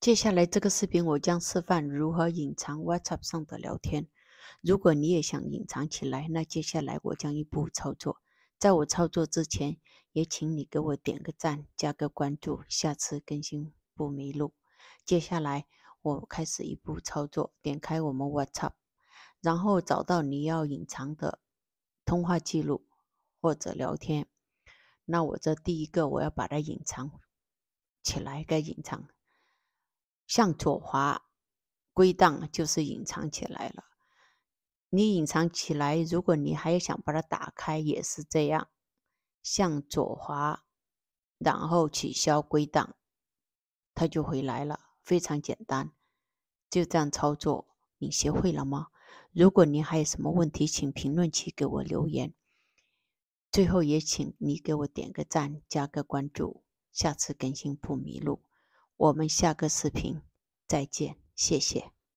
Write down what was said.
接下来这个视频，我将示范如何隐藏 WhatsApp 上的聊天。如果你也想隐藏起来，那接下来我将一步操作。在我操作之前，也请你给我点个赞，加个关注，下次更新不迷路。接下来我开始一步操作，点开我们 WhatsApp，然后找到你要隐藏的通话记录或者聊天。那我这第一个，我要把它隐藏起来，该隐藏。向左滑，归档就是隐藏起来了。你隐藏起来，如果你还想把它打开，也是这样，向左滑，然后取消归档，它就回来了。非常简单，就这样操作。你学会了吗？如果您还有什么问题，请评论区给我留言。最后也请你给我点个赞，加个关注，下次更新不迷路。我们下个视频再见，谢谢。